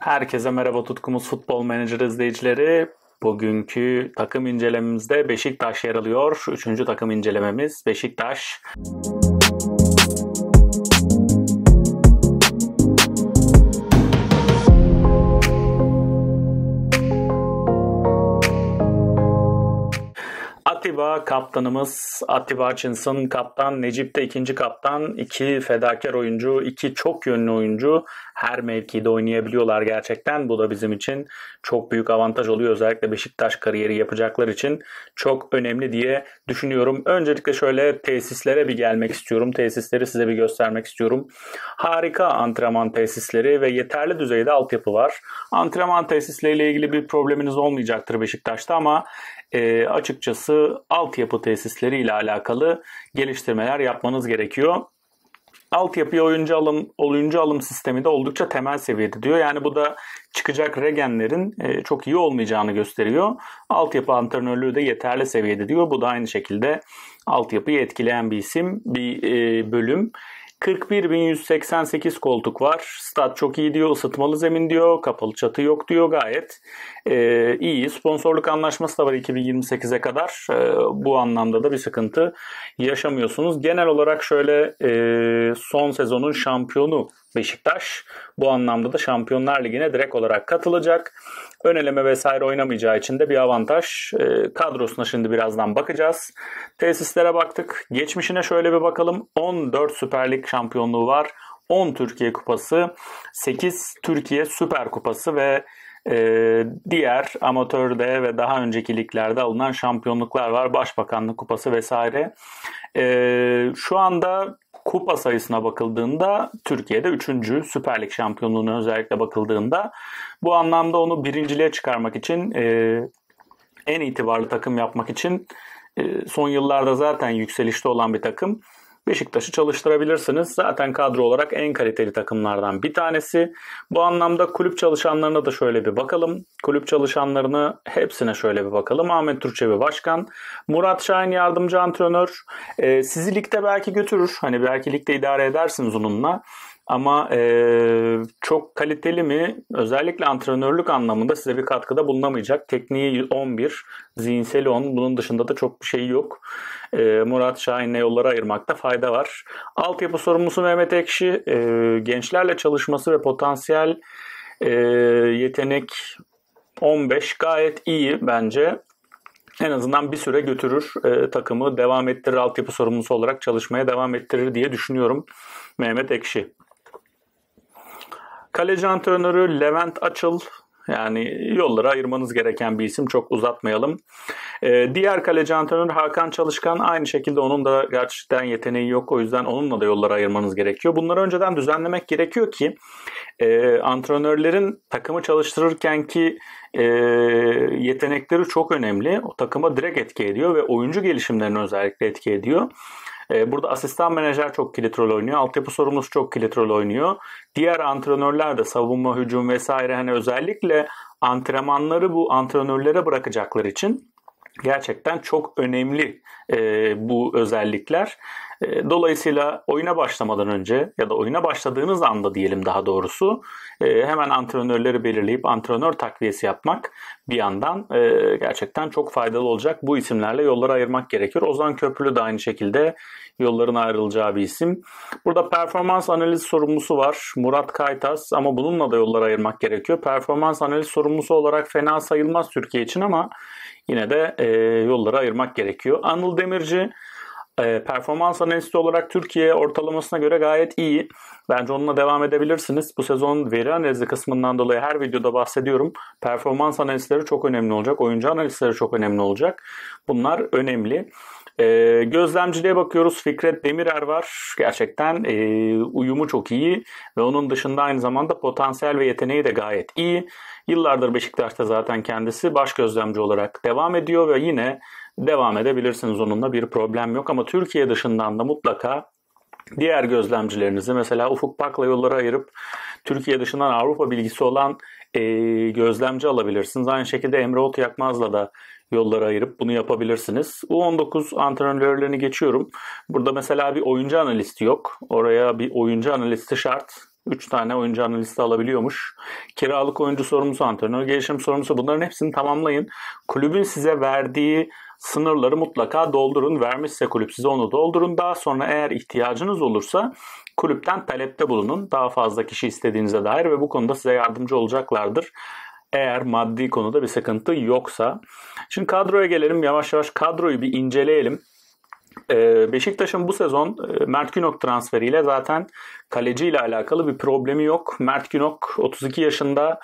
Herkese merhaba tutkumuz futbol menajer izleyicileri. Bugünkü takım incelememizde Beşiktaş yer alıyor. Üçüncü takım incelememiz Beşiktaş. Müzik Atiba kaptanımız Atiba Hutchinson kaptan, Necip de ikinci kaptan. iki fedakar oyuncu, iki çok yönlü oyuncu. Her mevkide oynayabiliyorlar gerçekten. Bu da bizim için çok büyük avantaj oluyor. Özellikle Beşiktaş kariyeri yapacaklar için çok önemli diye düşünüyorum. Öncelikle şöyle tesislere bir gelmek istiyorum. Tesisleri size bir göstermek istiyorum. Harika antrenman tesisleri ve yeterli düzeyde altyapı var. Antrenman tesisleriyle ilgili bir probleminiz olmayacaktır Beşiktaş'ta ama e, açıkçası altyapı tesisleri ile alakalı geliştirmeler yapmanız gerekiyor. Altyapıya oyuncu alım, oyuncu alım sistemi de oldukça temel seviyede diyor. Yani bu da çıkacak regenlerin e, çok iyi olmayacağını gösteriyor. Altyapı antrenörlüğü de yeterli seviyede diyor. Bu da aynı şekilde altyapıyı etkileyen bir isim, bir e, bölüm. 41.188 koltuk var. Stat çok iyi diyor, ısıtmalı zemin diyor, kapalı çatı yok diyor gayet e, iyi. Sponsorluk anlaşması da var 2028'e kadar. E, bu anlamda da bir sıkıntı yaşamıyorsunuz. Genel olarak şöyle e, son sezonun şampiyonu Beşiktaş bu anlamda da Şampiyonlar Ligi'ne direkt olarak katılacak. Ön eleme vesaire oynamayacağı için de bir avantaj. E, kadrosuna şimdi birazdan bakacağız. Tesislere baktık. Geçmişine şöyle bir bakalım. 14 Süper Lig şampiyonluğu var. 10 Türkiye Kupası, 8 Türkiye Süper Kupası ve e, diğer amatörde ve daha önceki liglerde alınan şampiyonluklar var. Başbakanlık Kupası vesaire. E, şu anda kupa sayısına bakıldığında Türkiye'de 3. Süper Lig şampiyonluğuna özellikle bakıldığında bu anlamda onu birinciliğe çıkarmak için e, en itibarlı takım yapmak için e, son yıllarda zaten yükselişte olan bir takım. Beşiktaş'ı çalıştırabilirsiniz. Zaten kadro olarak en kaliteli takımlardan bir tanesi. Bu anlamda kulüp çalışanlarına da şöyle bir bakalım. Kulüp çalışanlarını hepsine şöyle bir bakalım. Ahmet Türkçevi başkan, Murat Şahin yardımcı antrenör. E, sizi ligde belki götürür. Hani belki ligde idare edersiniz onunla. Ama e, çok kaliteli mi? Özellikle antrenörlük anlamında size bir katkıda bulunamayacak. Tekniği 11, zihinseli 10. Bunun dışında da çok bir şey yok. E, Murat Şahin'le yolları ayırmakta fayda var. Altyapı sorumlusu Mehmet Ekşi, e, gençlerle çalışması ve potansiyel e, yetenek 15 gayet iyi bence. En azından bir süre götürür e, takımı devam ettirir altyapı sorumlusu olarak çalışmaya devam ettirir diye düşünüyorum Mehmet Ekşi. Kaleci antrenörü Levent Açıl yani yolları ayırmanız gereken bir isim çok uzatmayalım. Ee, diğer kaleci antrenör Hakan Çalışkan aynı şekilde onun da gerçekten yeteneği yok. O yüzden onunla da yolları ayırmanız gerekiyor. Bunları önceden düzenlemek gerekiyor ki e, antrenörlerin takımı çalıştırırken ki e, yetenekleri çok önemli. O takıma direkt etki ediyor ve oyuncu gelişimlerine özellikle etki ediyor. Ee, burada asistan menajer çok kilit rol oynuyor. Altyapı sorumlusu çok kilit rol oynuyor. Diğer antrenörler de savunma, hücum vesaire hani özellikle antrenmanları bu antrenörlere bırakacaklar için gerçekten çok önemli e, bu özellikler. E, dolayısıyla oyuna başlamadan önce ya da oyuna başladığınız anda diyelim daha doğrusu e, hemen antrenörleri belirleyip antrenör takviyesi yapmak bir yandan e, gerçekten çok faydalı olacak. Bu isimlerle yolları ayırmak gerekir. Ozan Köprülü de aynı şekilde yolların ayrılacağı bir isim. Burada performans analiz sorumlusu var. Murat Kaytas ama bununla da yolları ayırmak gerekiyor. Performans analiz sorumlusu olarak fena sayılmaz Türkiye için ama yine de yolları ayırmak gerekiyor. Anıl Demirci e, performans analisti olarak Türkiye ortalamasına göre gayet iyi. Bence onunla devam edebilirsiniz. Bu sezon veri analizi kısmından dolayı her videoda bahsediyorum. Performans analistleri çok önemli olacak. Oyuncu analistleri çok önemli olacak. Bunlar önemli. E, gözlemciliğe bakıyoruz. Fikret Demirer var. Gerçekten e, uyumu çok iyi ve onun dışında aynı zamanda potansiyel ve yeteneği de gayet iyi. Yıllardır Beşiktaş'ta zaten kendisi baş gözlemci olarak devam ediyor ve yine devam edebilirsiniz. Onunla bir problem yok ama Türkiye dışından da mutlaka diğer gözlemcilerinizi mesela ufuk pakla yolları ayırıp Türkiye dışından Avrupa bilgisi olan e, gözlemci alabilirsiniz. Aynı şekilde Emre Ot da yolları ayırıp bunu yapabilirsiniz. U19 antrenörlerini geçiyorum. Burada mesela bir oyuncu analisti yok. Oraya bir oyuncu analisti şart. 3 tane oyuncu analisti alabiliyormuş. Kiralık oyuncu sorumlusu, antrenör gelişim sorumlusu bunların hepsini tamamlayın. Kulübün size verdiği sınırları mutlaka doldurun. Vermişse kulüp size onu doldurun. Daha sonra eğer ihtiyacınız olursa kulüpten talepte bulunun. Daha fazla kişi istediğinize dair ve bu konuda size yardımcı olacaklardır. Eğer maddi konuda bir sıkıntı yoksa. Şimdi kadroya gelelim. Yavaş yavaş kadroyu bir inceleyelim. Ee, Beşiktaş'ın bu sezon e, Mert Günok transferiyle zaten kaleci ile alakalı bir problemi yok. Mert Günok 32 yaşında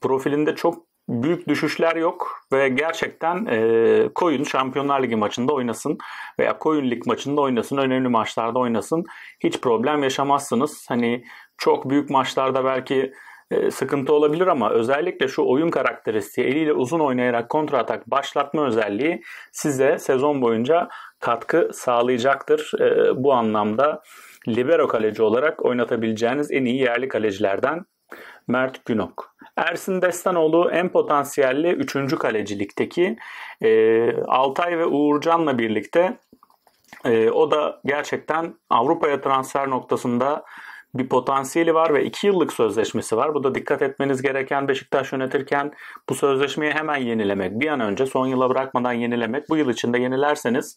profilinde çok büyük düşüşler yok ve gerçekten e, Koyun Şampiyonlar Ligi maçında oynasın veya Koyun Lig maçında oynasın, önemli maçlarda oynasın. Hiç problem yaşamazsınız. Hani çok büyük maçlarda belki e, sıkıntı olabilir ama özellikle şu oyun karakteristiği eliyle uzun oynayarak kontra atak başlatma özelliği size sezon boyunca katkı sağlayacaktır. E, bu anlamda libero kaleci olarak oynatabileceğiniz en iyi yerli kalecilerden Mert Günok. Ersin Destanoğlu en potansiyelli 3. kalecilikteki e, Altay ve Uğurcan'la birlikte e, o da gerçekten Avrupa'ya transfer noktasında bir potansiyeli var ve 2 yıllık sözleşmesi var. Bu da dikkat etmeniz gereken Beşiktaş yönetirken bu sözleşmeyi hemen yenilemek, bir an önce son yıla bırakmadan yenilemek. Bu yıl içinde yenilerseniz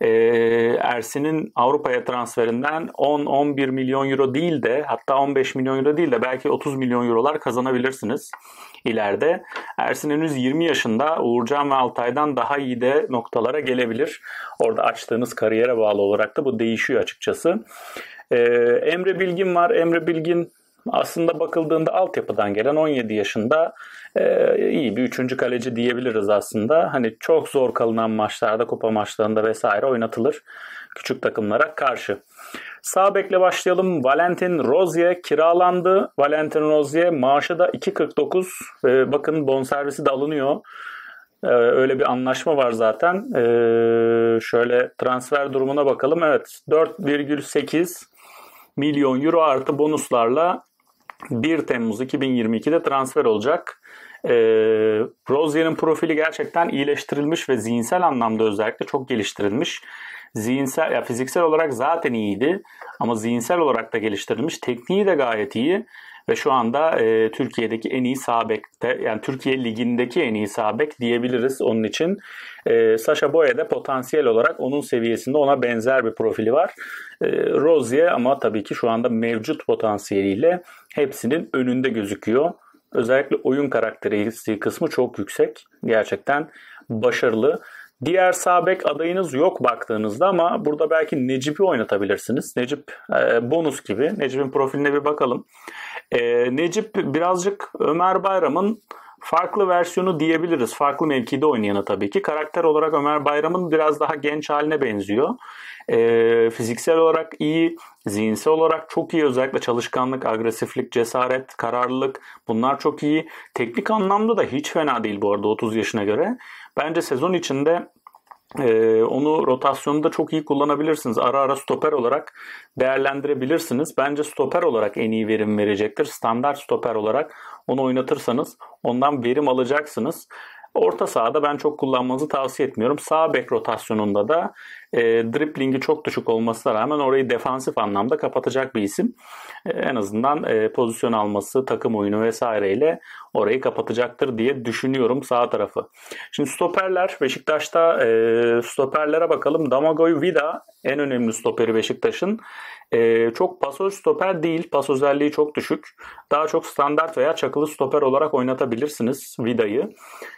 ee, Ersin'in Avrupa'ya transferinden 10-11 milyon euro değil de hatta 15 milyon euro değil de belki 30 milyon eurolar kazanabilirsiniz ileride. Ersin henüz 20 yaşında Uğurcan ve Altay'dan daha iyi de noktalara gelebilir. Orada açtığınız kariyere bağlı olarak da bu değişiyor açıkçası. Ee, Emre Bilgin var. Emre Bilgin aslında bakıldığında altyapıdan gelen 17 yaşında e, iyi bir üçüncü kaleci diyebiliriz aslında. Hani çok zor kalınan maçlarda, kupa maçlarında vesaire oynatılır küçük takımlara karşı. Sağ bekle başlayalım. Valentin Rozier kiralandı. Valentin Rozier maaşı da 2.49. Ee, bakın bonservisi de alınıyor. Ee, öyle bir anlaşma var zaten. Ee, şöyle transfer durumuna bakalım. Evet 4,8 milyon euro artı bonuslarla 1 Temmuz 2022'de transfer olacak. E, Rozier'in profili gerçekten iyileştirilmiş ve zihinsel anlamda özellikle çok geliştirilmiş. Zihinsel ya fiziksel olarak zaten iyiydi ama zihinsel olarak da geliştirilmiş. Tekniği de gayet iyi ve şu anda e, Türkiye'deki en iyi sağ yani Türkiye ligindeki en iyi sağ diyebiliriz onun için. E, Sasha Boya da potansiyel olarak onun seviyesinde ona benzer bir profili var. E, Rozier ama tabii ki şu anda mevcut potansiyeliyle hepsinin önünde gözüküyor. Özellikle oyun karakteri kısmı çok yüksek. Gerçekten başarılı. Diğer sabek adayınız yok baktığınızda ama burada belki Necip'i oynatabilirsiniz. Necip e, bonus gibi. Necip'in profiline bir bakalım. E, Necip birazcık Ömer Bayram'ın farklı versiyonu diyebiliriz. Farklı mevkide oynayana tabii ki. Karakter olarak Ömer Bayram'ın biraz daha genç haline benziyor. E, fiziksel olarak iyi, zihinsel olarak çok iyi. Özellikle çalışkanlık, agresiflik, cesaret, kararlılık bunlar çok iyi. Teknik anlamda da hiç fena değil bu arada 30 yaşına göre. Bence sezon içinde ee, onu rotasyonda çok iyi kullanabilirsiniz. Ara ara stoper olarak değerlendirebilirsiniz. Bence stoper olarak en iyi verim verecektir. Standart stoper olarak onu oynatırsanız ondan verim alacaksınız. Orta sahada ben çok kullanmanızı tavsiye etmiyorum. Sağ bek rotasyonunda da e, driplingi çok düşük olmasına rağmen orayı defansif anlamda kapatacak bir isim. E, en azından e, pozisyon alması, takım oyunu vesaireyle orayı kapatacaktır diye düşünüyorum sağ tarafı. Şimdi stoperler Beşiktaş'ta e, stoperlere bakalım. Damagoy Vida en önemli stoperi Beşiktaş'ın. Ee, çok pasöz stoper değil. Pas özelliği çok düşük. Daha çok standart veya çakılı stoper olarak oynatabilirsiniz Vida'yı.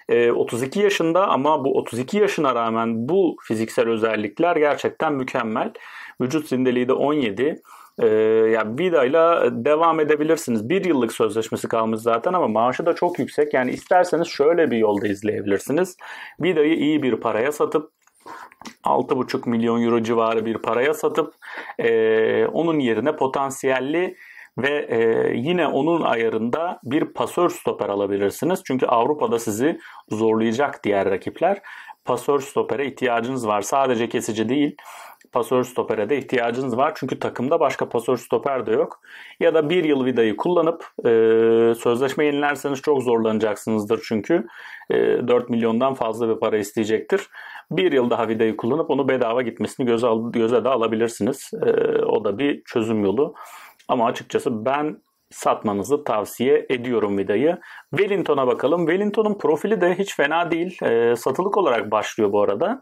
E, ee, 32 yaşında ama bu 32 yaşına rağmen bu fiziksel özellikler gerçekten mükemmel. Vücut zindeliği de 17. E, ee, yani Vida ile devam edebilirsiniz. Bir yıllık sözleşmesi kalmış zaten ama maaşı da çok yüksek. Yani isterseniz şöyle bir yolda izleyebilirsiniz. Vida'yı iyi bir paraya satıp 6,5 milyon euro civarı bir paraya satıp e, onun yerine potansiyelli ve e, yine onun ayarında bir pasör stoper alabilirsiniz. Çünkü Avrupa'da sizi zorlayacak diğer rakipler. Pasör stopere ihtiyacınız var. Sadece kesici değil pasör stopere de ihtiyacınız var. Çünkü takımda başka pasör stoper de yok. Ya da bir yıl vidayı kullanıp e, sözleşme yenilerseniz çok zorlanacaksınızdır çünkü. E, 4 milyondan fazla bir para isteyecektir bir yıl daha vidayı kullanıp onu bedava gitmesini göze, al, göze de alabilirsiniz. E, o da bir çözüm yolu. Ama açıkçası ben satmanızı tavsiye ediyorum vidayı. Wellington'a bakalım. Wellington'un profili de hiç fena değil. E, satılık olarak başlıyor bu arada.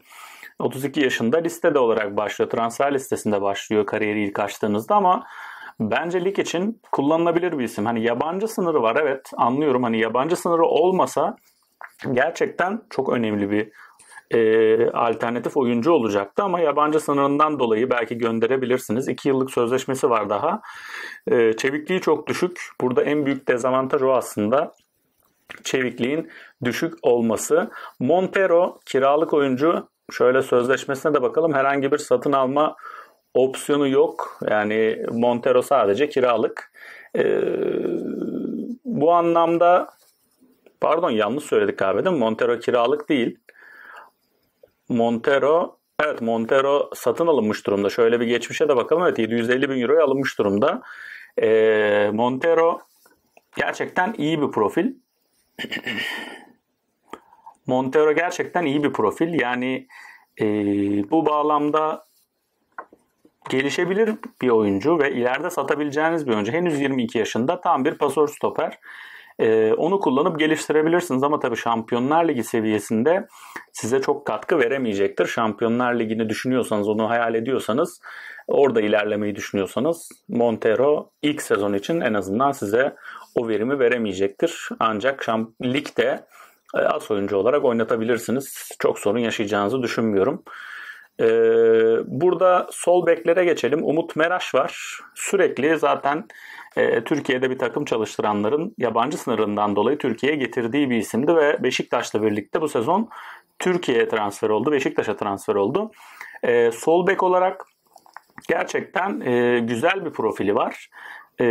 32 yaşında listede olarak başlıyor. Transfer listesinde başlıyor kariyeri ilk açtığınızda ama bence lig için kullanılabilir bir isim. Hani yabancı sınırı var evet anlıyorum. Hani yabancı sınırı olmasa gerçekten çok önemli bir e, alternatif oyuncu olacaktı ama yabancı sınırından dolayı belki gönderebilirsiniz. 2 yıllık sözleşmesi var daha. E, çevikliği çok düşük. Burada en büyük dezavantaj o aslında. Çevikliğin düşük olması. Montero kiralık oyuncu. Şöyle sözleşmesine de bakalım. Herhangi bir satın alma opsiyonu yok. Yani Montero sadece kiralık. E, bu anlamda pardon yanlış söyledik abi değil mi? Montero kiralık değil. Montero Evet Montero satın alınmış durumda. Şöyle bir geçmişe de bakalım. Evet 750 bin euroya alınmış durumda. E, Montero gerçekten iyi bir profil. Montero gerçekten iyi bir profil. Yani e, bu bağlamda gelişebilir bir oyuncu ve ileride satabileceğiniz bir oyuncu. Henüz 22 yaşında tam bir pasör stoper. Ee, onu kullanıp geliştirebilirsiniz ama tabii Şampiyonlar Ligi seviyesinde size çok katkı veremeyecektir. Şampiyonlar Ligi'ni düşünüyorsanız, onu hayal ediyorsanız, orada ilerlemeyi düşünüyorsanız Montero ilk sezon için en azından size o verimi veremeyecektir. Ancak şamp ligde e, as oyuncu olarak oynatabilirsiniz. Çok sorun yaşayacağınızı düşünmüyorum. Ee, burada sol beklere geçelim. Umut Meraş var. Sürekli zaten e, Türkiye'de bir takım çalıştıranların yabancı sınırından dolayı Türkiye'ye getirdiği bir isimdi ve Beşiktaş'la birlikte bu sezon Türkiye'ye transfer oldu. Beşiktaş'a transfer oldu. E, sol bek olarak gerçekten e, güzel bir profili var. E,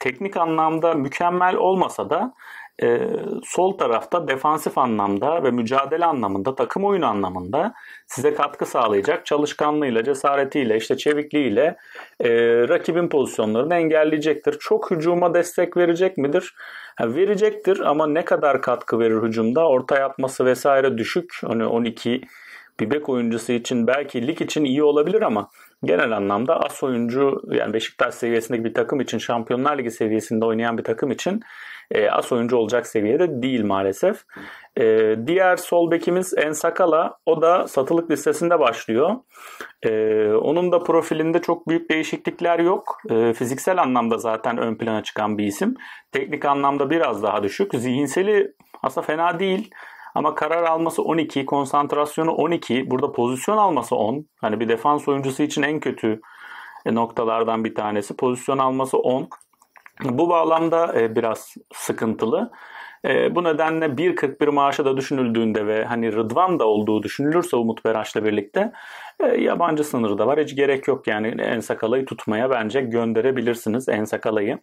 teknik anlamda mükemmel olmasa da e, sol tarafta defansif anlamda ve mücadele anlamında, takım oyunu anlamında size katkı sağlayacak çalışkanlığıyla, cesaretiyle, işte çevikliğiyle e, rakibin pozisyonlarını engelleyecektir. Çok hücuma destek verecek midir? Yani verecektir ama ne kadar katkı verir hücumda? Orta yapması vesaire düşük. Hani 12 bir bek oyuncusu için belki lig için iyi olabilir ama genel anlamda as oyuncu yani Beşiktaş seviyesindeki bir takım için Şampiyonlar Ligi seviyesinde oynayan bir takım için e, as oyuncu olacak seviyede değil maalesef. E, diğer sol bekimiz Ensakala. O da satılık listesinde başlıyor. E, onun da profilinde çok büyük değişiklikler yok. E, fiziksel anlamda zaten ön plana çıkan bir isim. Teknik anlamda biraz daha düşük. Zihinseli aslında fena değil. Ama karar alması 12, konsantrasyonu 12, burada pozisyon alması 10. Hani bir defans oyuncusu için en kötü e, noktalardan bir tanesi. Pozisyon alması 10. Bu bağlamda e, biraz sıkıntılı. E, bu nedenle 1.41 maaşı da düşünüldüğünde ve hani Rıdvan da olduğu düşünülürse Umut Beraş'la birlikte e, yabancı sınırı da var. Hiç gerek yok yani Ensakala'yı tutmaya bence gönderebilirsiniz Ensakala'yı.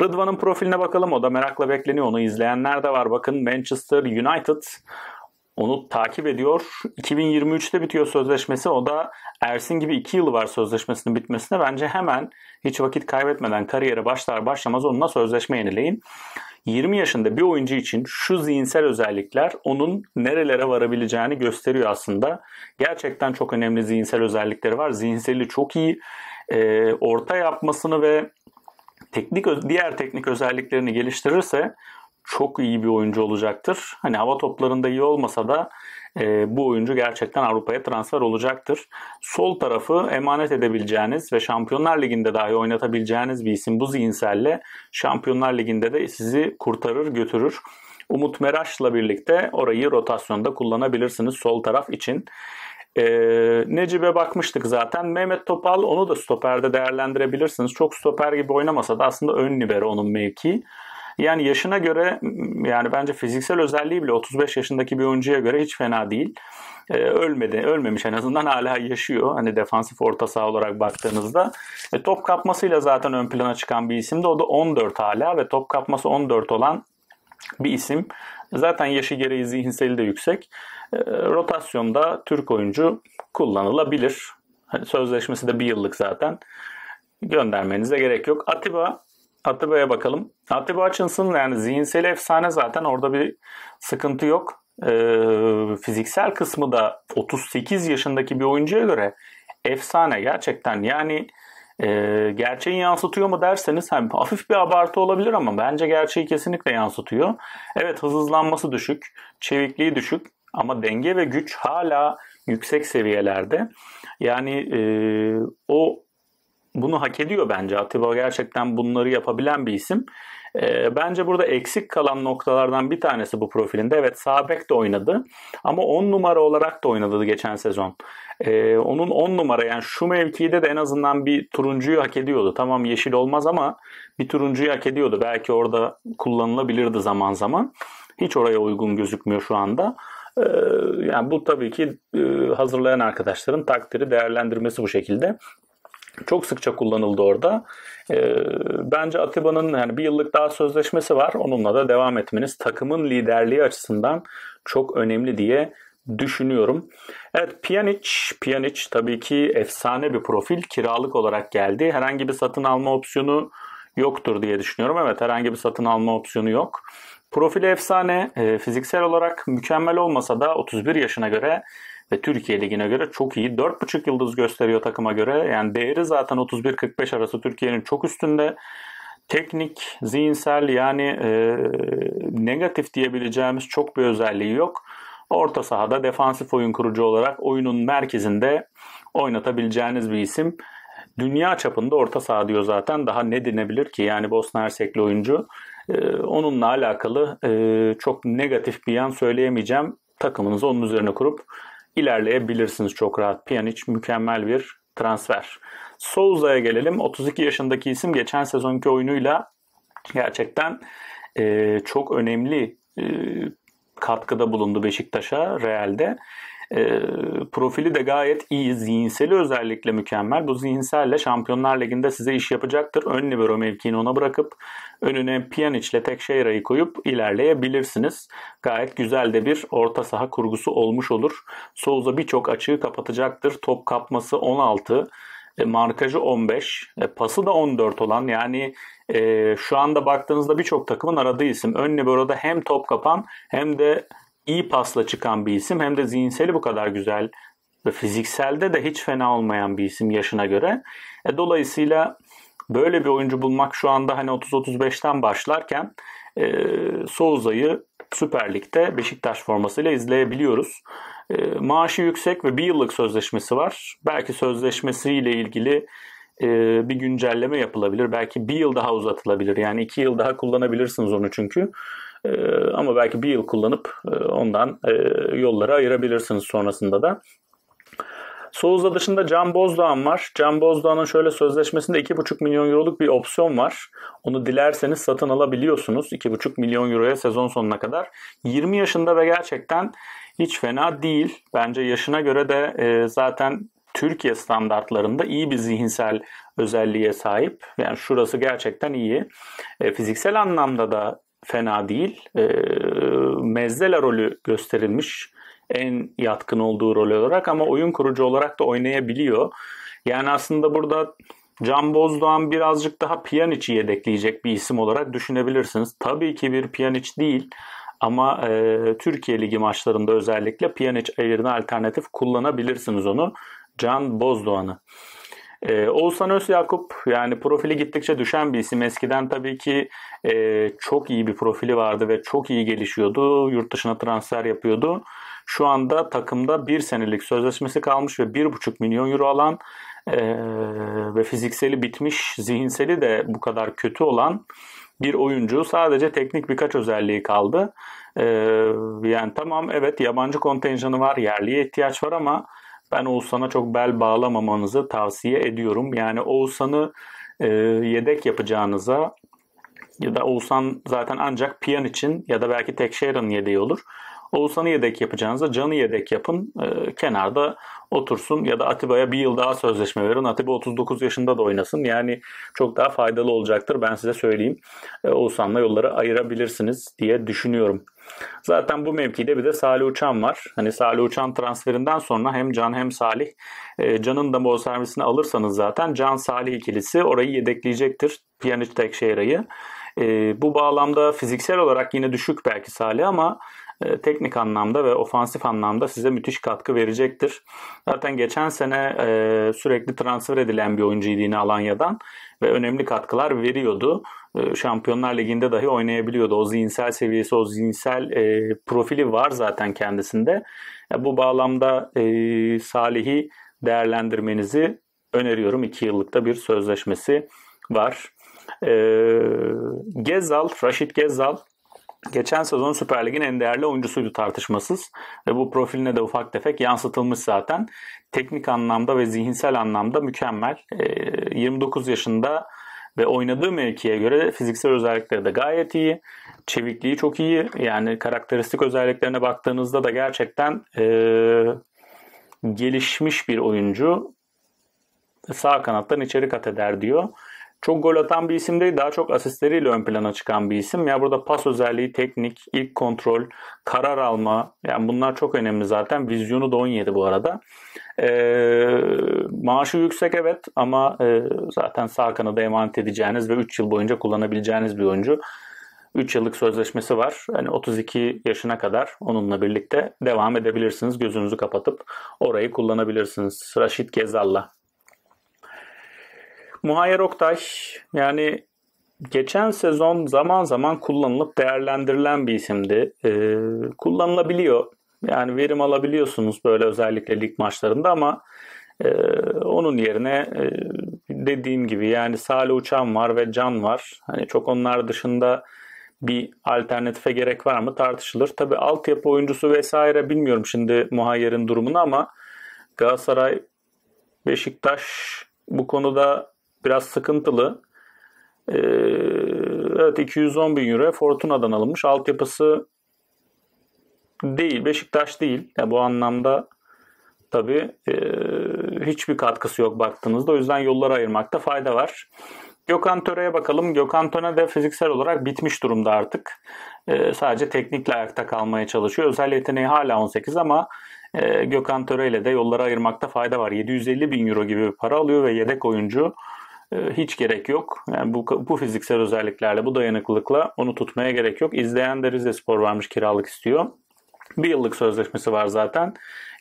Rıdvan'ın profiline bakalım o da merakla bekleniyor. Onu izleyenler de var. Bakın Manchester United onu takip ediyor. 2023'te bitiyor sözleşmesi. O da Ersin gibi 2 yılı var sözleşmesinin bitmesine. Bence hemen hiç vakit kaybetmeden kariyere başlar başlamaz onunla sözleşme yenileyin. 20 yaşında bir oyuncu için şu zihinsel özellikler onun nerelere varabileceğini gösteriyor aslında. Gerçekten çok önemli zihinsel özellikleri var. Zihinseli çok iyi. E, orta yapmasını ve teknik diğer teknik özelliklerini geliştirirse çok iyi bir oyuncu olacaktır. Hani hava toplarında iyi olmasa da e, bu oyuncu gerçekten Avrupa'ya transfer olacaktır. Sol tarafı emanet edebileceğiniz ve Şampiyonlar Ligi'nde dahi oynatabileceğiniz bir isim bu zihinselle Şampiyonlar Ligi'nde de sizi kurtarır götürür. Umut Meraş'la birlikte orayı rotasyonda kullanabilirsiniz sol taraf için. E, Necip'e bakmıştık zaten. Mehmet Topal onu da stoperde değerlendirebilirsiniz. Çok stoper gibi oynamasa da aslında ön libero onun mevkii. Yani yaşına göre yani bence fiziksel özelliği bile 35 yaşındaki bir oyuncuya göre hiç fena değil. Ee, ölmedi, ölmemiş en azından hala yaşıyor. Hani defansif orta saha olarak baktığınızda e, top kapmasıyla zaten ön plana çıkan bir isim de O da 14 hala ve top kapması 14 olan bir isim. Zaten yaşı gereği zihinseli de yüksek. E, rotasyonda Türk oyuncu kullanılabilir. Hani sözleşmesi de bir yıllık zaten. Göndermenize gerek yok. Atiba Atiba'ya bakalım. Atiba Hutchinson'ın yani zihinsel efsane zaten orada bir sıkıntı yok. Ee, fiziksel kısmı da 38 yaşındaki bir oyuncuya göre efsane gerçekten. Yani e, gerçeği yansıtıyor mu derseniz hem hani hafif bir abartı olabilir ama bence gerçeği kesinlikle yansıtıyor. Evet hız hızlanması düşük, çevikliği düşük ama denge ve güç hala yüksek seviyelerde. Yani e, o bunu hak ediyor bence. Atiba gerçekten bunları yapabilen bir isim. E, bence burada eksik kalan noktalardan bir tanesi bu profilinde. Evet sabek de oynadı ama 10 numara olarak da oynadı geçen sezon. E, onun 10 numara yani şu mevkide de en azından bir turuncuyu hak ediyordu. Tamam yeşil olmaz ama bir turuncuyu hak ediyordu. Belki orada kullanılabilirdi zaman zaman. Hiç oraya uygun gözükmüyor şu anda. Ee, yani bu tabii ki e, hazırlayan arkadaşların takdiri değerlendirmesi bu şekilde. Çok sıkça kullanıldı orada. E, bence Atiba'nın yani bir yıllık daha sözleşmesi var. Onunla da devam etmeniz takımın liderliği açısından çok önemli diye düşünüyorum. Evet Pjanic, Pjanic tabii ki efsane bir profil. Kiralık olarak geldi. Herhangi bir satın alma opsiyonu yoktur diye düşünüyorum. Evet herhangi bir satın alma opsiyonu yok. Profili efsane, e, fiziksel olarak mükemmel olmasa da 31 yaşına göre ve Türkiye Ligi'ne göre çok iyi. 4,5 yıldız gösteriyor takıma göre. Yani değeri zaten 31-45 arası Türkiye'nin çok üstünde. Teknik, zihinsel yani e, negatif diyebileceğimiz çok bir özelliği yok. Orta sahada defansif oyun kurucu olarak oyunun merkezinde oynatabileceğiniz bir isim. Dünya çapında orta saha diyor zaten. Daha ne denebilir ki? Yani Bosna Hersekli oyuncu. E, onunla alakalı e, çok negatif bir yan söyleyemeyeceğim. Takımınızı onun üzerine kurup ilerleyebilirsiniz çok rahat. Pjanic mükemmel bir transfer. Souza'ya gelelim. 32 yaşındaki isim geçen sezonki oyunuyla gerçekten e, çok önemli e, katkıda bulundu Beşiktaş'a, Real'de. E, profili de gayet iyi. Zihinseli özellikle mükemmel. Bu zihinselle Şampiyonlar Ligi'nde size iş yapacaktır. Ön libero mevkiini ona bırakıp önüne Pjanic'le Tekşeyra'yı koyup ilerleyebilirsiniz. Gayet güzel de bir orta saha kurgusu olmuş olur. Souza birçok açığı kapatacaktır. Top kapması 16 e, markajı 15, e, pası da 14 olan yani e, şu anda baktığınızda birçok takımın aradığı isim. Ön libero'da hem top kapan hem de iyi pasla çıkan bir isim hem de zihinseli bu kadar güzel ve fizikselde de hiç fena olmayan bir isim yaşına göre. E, dolayısıyla böyle bir oyuncu bulmak şu anda hani 30-35'ten başlarken e, Souza'yı Süper Lig'de Beşiktaş formasıyla izleyebiliyoruz. E, maaşı yüksek ve bir yıllık sözleşmesi var. Belki sözleşmesiyle ilgili e, bir güncelleme yapılabilir. Belki bir yıl daha uzatılabilir. Yani iki yıl daha kullanabilirsiniz onu çünkü. Ee, ama belki bir yıl kullanıp e, ondan e, yolları ayırabilirsiniz sonrasında da. Soğuz'da dışında Can Bozdağ'ın var. Can Bozdağ'ın şöyle sözleşmesinde 2,5 milyon euroluk bir opsiyon var. Onu dilerseniz satın alabiliyorsunuz 2,5 milyon euroya sezon sonuna kadar. 20 yaşında ve gerçekten hiç fena değil. Bence yaşına göre de e, zaten Türkiye standartlarında iyi bir zihinsel özelliğe sahip. Yani şurası gerçekten iyi. E, fiziksel anlamda da fena değil. E, Mezzela rolü gösterilmiş en yatkın olduğu rol olarak ama oyun kurucu olarak da oynayabiliyor. Yani aslında burada Can Bozdoğan birazcık daha Pjanic'i yedekleyecek bir isim olarak düşünebilirsiniz. Tabii ki bir Pjanic değil ama e, Türkiye Ligi maçlarında özellikle Pjanic yerine alternatif kullanabilirsiniz onu. Can Bozdoğan'ı. Ee, Oğuzhan Özyakup yani profili gittikçe düşen bir isim. Eskiden tabii ki e, çok iyi bir profili vardı ve çok iyi gelişiyordu. Yurt dışına transfer yapıyordu. Şu anda takımda bir senelik sözleşmesi kalmış ve 1,5 milyon euro alan e, ve fizikseli bitmiş, zihinseli de bu kadar kötü olan bir oyuncu. Sadece teknik birkaç özelliği kaldı. E, yani tamam evet yabancı kontenjanı var, yerliye ihtiyaç var ama ben Oğuzhan'a çok bel bağlamamanızı tavsiye ediyorum. Yani Oğuzhan'ı e, yedek yapacağınıza ya da Oğuzhan zaten ancak Piyan için ya da belki tek Tekşehir'in yedeği olur. Oğuzhan'ı yedek yapacağınıza Can'ı yedek yapın. E, kenarda otursun ya da Atiba'ya bir yıl daha sözleşme verin. Atiba 39 yaşında da oynasın. Yani çok daha faydalı olacaktır ben size söyleyeyim. E, Oğuzhan'la yolları ayırabilirsiniz diye düşünüyorum. Zaten bu mevkide bir de Salih Uçan var. Hani Salih Uçan transferinden sonra hem Can hem Salih e, Can'ın da bol servisini alırsanız zaten Can Salih ikilisi orayı yedekleyecektir. Pjanic Tekşehir'i. E, bu bağlamda fiziksel olarak yine düşük belki Salih ama e, teknik anlamda ve ofansif anlamda size müthiş katkı verecektir. Zaten geçen sene e, sürekli transfer edilen bir oyuncuydu yine Alanya'dan ve önemli katkılar veriyordu. E, Şampiyonlar Ligi'nde dahi oynayabiliyordu. O zihinsel seviyesi, o zihinsel profili var zaten kendisinde. bu bağlamda Salih'i değerlendirmenizi öneriyorum. 2 yıllıkta bir sözleşmesi var. Gezal, Raşit Gezal geçen sezon Süper Lig'in en değerli oyuncusuydu tartışmasız ve bu profiline de ufak tefek yansıtılmış zaten. Teknik anlamda ve zihinsel anlamda mükemmel. 29 ee, yaşında ve oynadığı mevkiye göre fiziksel özellikleri de gayet iyi. Çevikliği çok iyi. Yani karakteristik özelliklerine baktığınızda da gerçekten e, gelişmiş bir oyuncu. Sağ kanattan içeri kat eder diyor. Çok gol atan bir isim değil, daha çok asistleriyle ön plana çıkan bir isim. Ya burada pas özelliği, teknik, ilk kontrol, karar alma. Yani bunlar çok önemli zaten. Vizyonu da 17 bu arada. Ee, maaşı yüksek evet ama e, zaten sağ kanada emanet edeceğiniz ve 3 yıl boyunca kullanabileceğiniz bir oyuncu. 3 yıllık sözleşmesi var. Yani 32 yaşına kadar onunla birlikte devam edebilirsiniz. Gözünüzü kapatıp orayı kullanabilirsiniz. Raşit Gezal'la Muhayyer Oktaş yani geçen sezon zaman zaman kullanılıp değerlendirilen bir isimdi. Ee, kullanılabiliyor. Yani verim alabiliyorsunuz böyle özellikle lig maçlarında ama e, onun yerine e, dediğim gibi yani Salih Uçan var ve Can var. Hani çok onlar dışında bir alternatife gerek var mı tartışılır. Tabi altyapı oyuncusu vesaire bilmiyorum şimdi Muhayyer'in durumunu ama Galatasaray, Beşiktaş bu konuda biraz sıkıntılı. Ee, evet 210 bin euro Fortuna'dan alınmış. Altyapısı değil, Beşiktaş değil. Yani bu anlamda tabii e, hiçbir katkısı yok baktığınızda. O yüzden yolları ayırmakta fayda var. Gökhan Töre'ye bakalım. Gökhan Töre de fiziksel olarak bitmiş durumda artık. E, sadece teknikle ayakta kalmaya çalışıyor. Özel yeteneği hala 18 ama e, Gökhan Töre ile de yolları ayırmakta fayda var. 750 bin euro gibi bir para alıyor ve yedek oyuncu ee, hiç gerek yok. Yani bu, bu fiziksel özelliklerle, bu dayanıklılıkla onu tutmaya gerek yok. İzleyen de Rize Spor varmış kiralık istiyor. Bir yıllık sözleşmesi var zaten.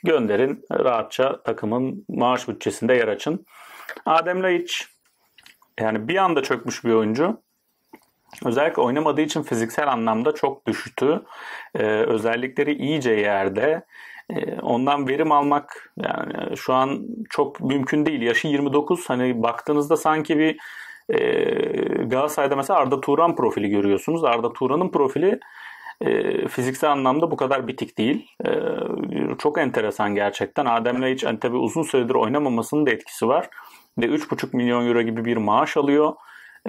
Gönderin rahatça takımın maaş bütçesinde yer açın. Adem Laiç yani bir anda çökmüş bir oyuncu. Özellikle oynamadığı için fiziksel anlamda çok düştü. Ee, özellikleri iyice yerde. Ee, ondan verim almak yani şu an çok mümkün değil. Yaşı 29 hani baktığınızda sanki bir e, Galatasaray'da mesela Arda Turan profili görüyorsunuz. Arda Turan'ın profili e, fiziksel anlamda bu kadar bitik değil. E, çok enteresan gerçekten. Adem'le hiç yani tabii uzun süredir oynamamasının da etkisi var. Ve 3,5 milyon euro gibi bir maaş alıyor.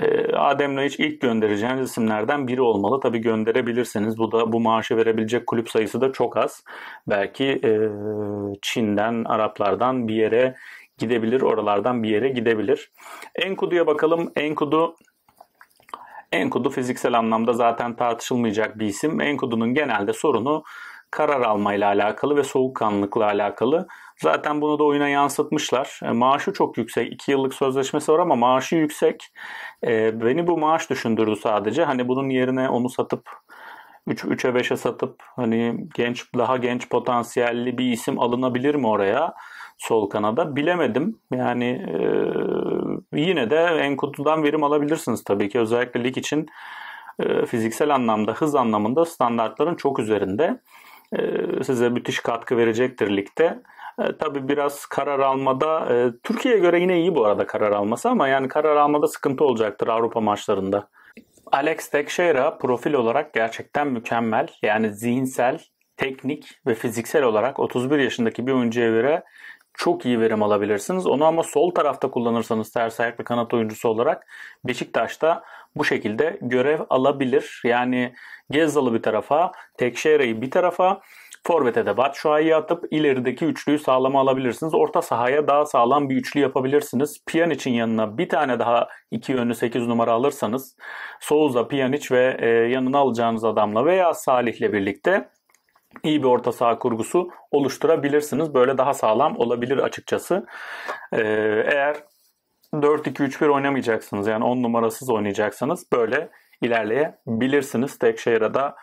Ee, Adem Raiç ilk göndereceğiniz isimlerden biri olmalı. Tabi gönderebilirsiniz. Bu da bu maaşı verebilecek kulüp sayısı da çok az. Belki e, Çin'den, Araplardan bir yere gidebilir. Oralardan bir yere gidebilir. Enkudu'ya bakalım. Enkudu Enkudu fiziksel anlamda zaten tartışılmayacak bir isim. Enkudu'nun genelde sorunu karar almayla alakalı ve soğukkanlılıkla alakalı. Zaten bunu da oyuna yansıtmışlar. E, maaşı çok yüksek. 2 yıllık sözleşmesi var ama maaşı yüksek. E, beni bu maaş düşündürdü sadece. Hani bunun yerine onu satıp 3 3'e 5'e satıp hani genç daha genç potansiyelli bir isim alınabilir mi oraya sol kanada bilemedim. Yani e, yine de en kutudan verim alabilirsiniz tabii ki özellikle lig için e, fiziksel anlamda hız anlamında standartların çok üzerinde. E, size müthiş katkı verecektir ligde. E, tabii biraz karar almada e, Türkiye'ye göre yine iyi bu arada karar alması ama yani karar almada sıkıntı olacaktır Avrupa maçlarında. Alex Teixeira profil olarak gerçekten mükemmel. Yani zihinsel, teknik ve fiziksel olarak 31 yaşındaki bir oyuncuya göre çok iyi verim alabilirsiniz. Onu ama sol tarafta kullanırsanız ters ayaklı kanat oyuncusu olarak Beşiktaş'ta bu şekilde görev alabilir. Yani Gezdalı bir tarafa, Tekşehir'i bir tarafa, Forvet'e de Batshuayi'yi atıp ilerideki üçlüyü sağlama alabilirsiniz. Orta sahaya daha sağlam bir üçlü yapabilirsiniz. için yanına bir tane daha iki yönlü 8 numara alırsanız Souza, Pjanic ve e, yanına alacağınız adamla veya Salih'le birlikte iyi bir orta saha kurgusu oluşturabilirsiniz. Böyle daha sağlam olabilir açıkçası. Ee, eğer 4-2-3-1 oynamayacaksınız yani 10 numarasız oynayacaksanız böyle ilerleyebilirsiniz. Tekşehir'e da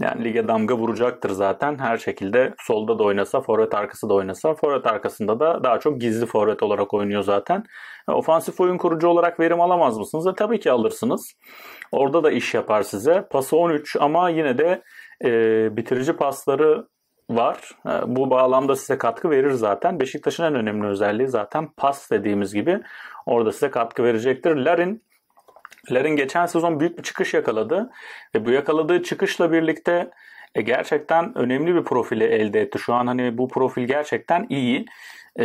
yani lige damga vuracaktır zaten. Her şekilde solda da oynasa, forvet arkası da oynasa. Forvet arkasında da daha çok gizli forvet olarak oynuyor zaten. E, ofansif oyun kurucu olarak verim alamaz mısınız? E, tabii ki alırsınız. Orada da iş yapar size. Pası 13 ama yine de e, bitirici pasları var. E, bu bağlamda size katkı verir zaten. Beşiktaş'ın en önemli özelliği zaten pas dediğimiz gibi orada size katkı verecektir. Larin Lerin geçen sezon büyük bir çıkış yakaladı ve bu yakaladığı çıkışla birlikte e, gerçekten önemli bir profili elde etti. Şu an hani bu profil gerçekten iyi. E,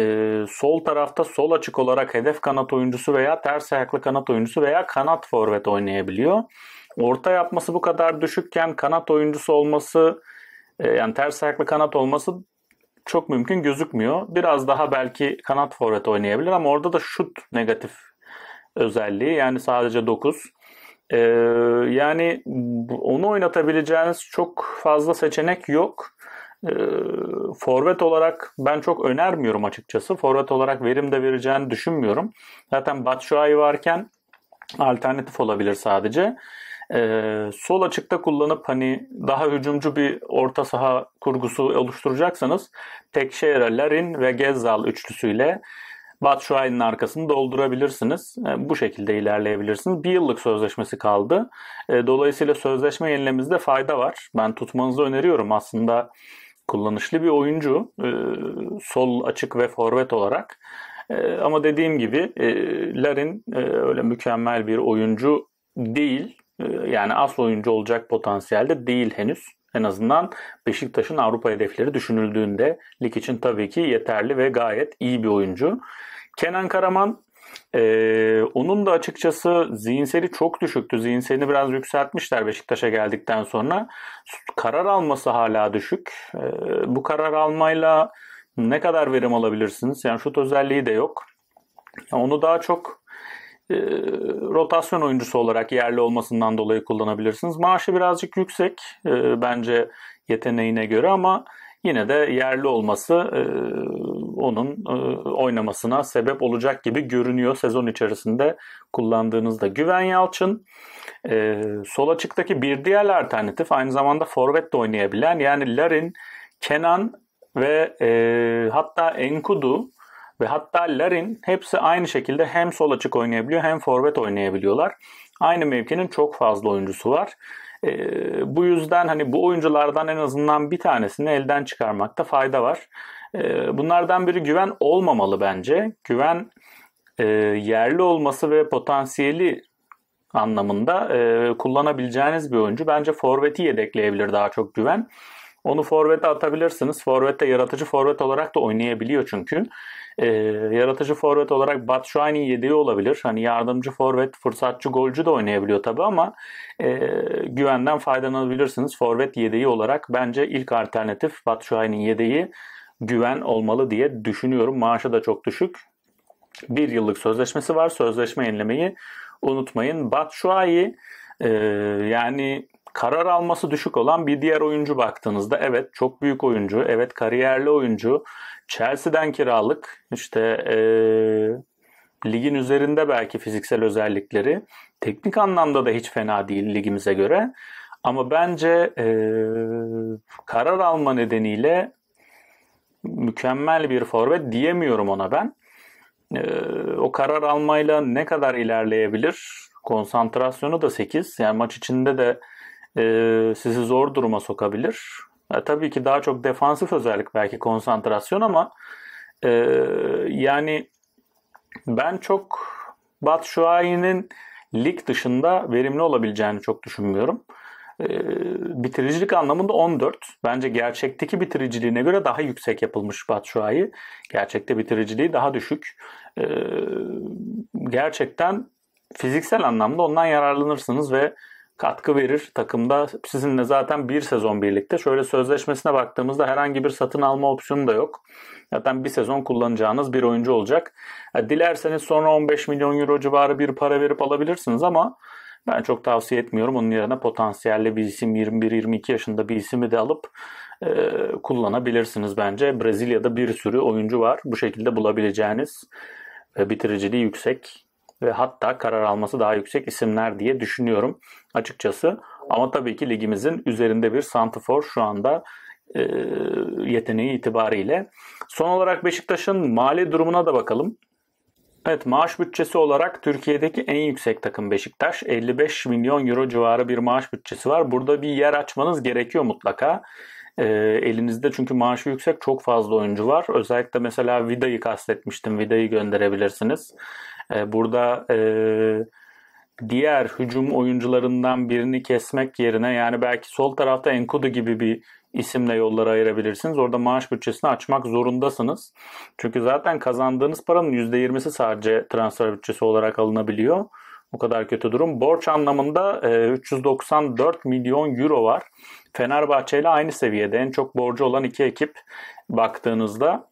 sol tarafta sol açık olarak hedef kanat oyuncusu veya ters ayaklı kanat oyuncusu veya kanat forvet oynayabiliyor. Orta yapması bu kadar düşükken kanat oyuncusu olması e, yani ters ayaklı kanat olması çok mümkün gözükmüyor. Biraz daha belki kanat forvet oynayabilir ama orada da şut negatif özelliği. Yani sadece 9. Ee, yani onu oynatabileceğiniz çok fazla seçenek yok. Ee, forvet olarak ben çok önermiyorum açıkçası. Forvet olarak verim de vereceğini düşünmüyorum. Zaten Batshuayi varken alternatif olabilir sadece. Ee, sol açıkta kullanıp hani daha hücumcu bir orta saha kurgusu oluşturacaksanız Tekşehir, Larin ve Gezzal üçlüsüyle Batshuayi'nin arkasını doldurabilirsiniz. E, bu şekilde ilerleyebilirsiniz. Bir yıllık sözleşmesi kaldı. E, dolayısıyla sözleşme yenilemizde fayda var. Ben tutmanızı öneriyorum. Aslında kullanışlı bir oyuncu. E, sol açık ve forvet olarak. Ama dediğim gibi Larin öyle mükemmel bir oyuncu değil. Yani as oyuncu olacak potansiyelde değil henüz. En azından Beşiktaş'ın Avrupa hedefleri düşünüldüğünde lig için tabii ki yeterli ve gayet iyi bir oyuncu. Kenan Karaman ee, onun da açıkçası zihinseli çok düşüktü. Zihinselini biraz yükseltmişler Beşiktaş'a geldikten sonra. Karar alması hala düşük. Ee, bu karar almayla ne kadar verim alabilirsiniz? Yani şut özelliği de yok. Onu daha çok e, rotasyon oyuncusu olarak yerli olmasından dolayı kullanabilirsiniz. Maaşı birazcık yüksek e, bence yeteneğine göre ama yine de yerli olması e, onun e, oynamasına sebep olacak gibi görünüyor sezon içerisinde kullandığınızda. Güven Yalçın e, sol açıktaki bir diğer alternatif aynı zamanda forvet de oynayabilen yani Larin, Kenan ve e, hatta Enkudu ve hatta Larin hepsi aynı şekilde hem sol açık oynayabiliyor hem forvet oynayabiliyorlar. Aynı mevkinin çok fazla oyuncusu var. E, bu yüzden hani bu oyunculardan en azından bir tanesini elden çıkarmakta fayda var. E, bunlardan biri güven olmamalı bence. Güven e, yerli olması ve potansiyeli anlamında e, kullanabileceğiniz bir oyuncu. Bence forveti yedekleyebilir daha çok güven. Onu forvete atabilirsiniz. Forvette yaratıcı forvet olarak da oynayabiliyor çünkü. Ee, yaratıcı forvet olarak Batshuayi yediği olabilir. Hani yardımcı forvet, fırsatçı golcü de oynayabiliyor tabii ama e, güvenden faydalanabilirsiniz. Forvet yediği olarak bence ilk alternatif Batshuayi'nin yediği güven olmalı diye düşünüyorum. Maaşı da çok düşük. Bir yıllık sözleşmesi var. Sözleşme yenilemeyi unutmayın. Batshuayi e, yani karar alması düşük olan bir diğer oyuncu baktığınızda evet çok büyük oyuncu, evet kariyerli oyuncu. Chelsea'den kiralık işte e, ligin üzerinde belki fiziksel özellikleri. Teknik anlamda da hiç fena değil ligimize göre. Ama bence e, karar alma nedeniyle mükemmel bir forvet diyemiyorum ona ben. E, o karar almayla ne kadar ilerleyebilir? Konsantrasyonu da 8. Yani maç içinde de e, sizi zor duruma sokabilir. E, tabii ki daha çok defansif özellik belki konsantrasyon ama e, yani ben çok Bat Şuayi'nin lig dışında verimli olabileceğini çok düşünmüyorum. E, bitiricilik anlamında 14. Bence gerçekteki bitiriciliğine göre daha yüksek yapılmış Batshuayi. Gerçekte bitiriciliği daha düşük. E, gerçekten fiziksel anlamda ondan yararlanırsınız ve katkı verir takımda. Sizinle zaten bir sezon birlikte. Şöyle sözleşmesine baktığımızda herhangi bir satın alma opsiyonu da yok. Zaten bir sezon kullanacağınız bir oyuncu olacak. Yani e, dilerseniz sonra 15 milyon euro civarı bir para verip alabilirsiniz ama ben çok tavsiye etmiyorum. Onun yerine potansiyelli bir isim 21-22 yaşında bir isimi de alıp e, kullanabilirsiniz bence. Brezilya'da bir sürü oyuncu var. Bu şekilde bulabileceğiniz ve bitiriciliği yüksek ve hatta karar alması daha yüksek isimler diye düşünüyorum açıkçası. Ama tabii ki ligimizin üzerinde bir santifor şu anda e, yeteneği itibariyle. Son olarak Beşiktaş'ın mali durumuna da bakalım. Evet maaş bütçesi olarak Türkiye'deki en yüksek takım Beşiktaş. 55 milyon euro civarı bir maaş bütçesi var. Burada bir yer açmanız gerekiyor mutlaka. E, elinizde çünkü maaşı yüksek çok fazla oyuncu var. Özellikle mesela Vida'yı kastetmiştim. Vida'yı gönderebilirsiniz. E, burada e, diğer hücum oyuncularından birini kesmek yerine yani belki sol tarafta Enkudu gibi bir isimle yolları ayırabilirsiniz. Orada maaş bütçesini açmak zorundasınız. Çünkü zaten kazandığınız paranın %20'si sadece transfer bütçesi olarak alınabiliyor. O kadar kötü durum. Borç anlamında 394 e, milyon euro var. Fenerbahçe ile aynı seviyede. En çok borcu olan iki ekip baktığınızda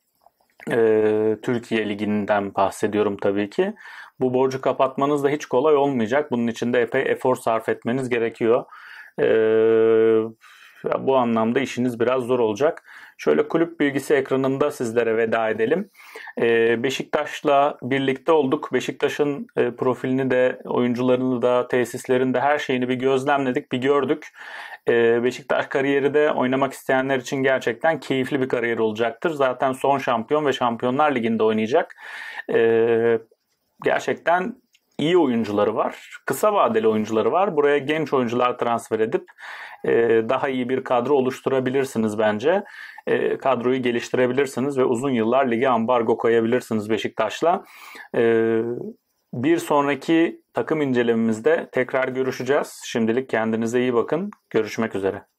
e, Türkiye Ligi'nden bahsediyorum tabii ki. Bu borcu kapatmanız da hiç kolay olmayacak. Bunun için de epey efor sarf etmeniz gerekiyor. E, bu anlamda işiniz biraz zor olacak. Şöyle kulüp bilgisi ekranında sizlere veda edelim. Ee, Beşiktaş'la birlikte olduk. Beşiktaş'ın e, profilini de, oyuncularını da, tesislerini de her şeyini bir gözlemledik, bir gördük. Ee, Beşiktaş kariyeri de oynamak isteyenler için gerçekten keyifli bir kariyer olacaktır. Zaten son şampiyon ve Şampiyonlar Ligi'nde oynayacak. Ee, gerçekten iyi oyuncuları var. Kısa vadeli oyuncuları var. Buraya genç oyuncular transfer edip ee, daha iyi bir kadro oluşturabilirsiniz bence. Ee, kadroyu geliştirebilirsiniz ve uzun yıllar ligi ambargo koyabilirsiniz Beşiktaş'la. Ee, bir sonraki takım incelememizde tekrar görüşeceğiz. Şimdilik kendinize iyi bakın. Görüşmek üzere.